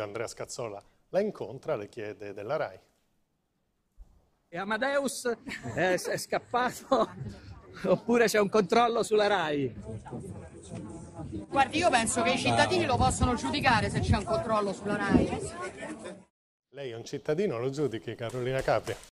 Andrea Scazzola la incontra, le chiede della RAI. E Amadeus eh, è, è scappato oppure c'è un controllo sulla RAI? Guardi, io penso che i cittadini lo possono giudicare se c'è un controllo sulla RAI. Lei è un cittadino, lo giudichi Carolina Capri?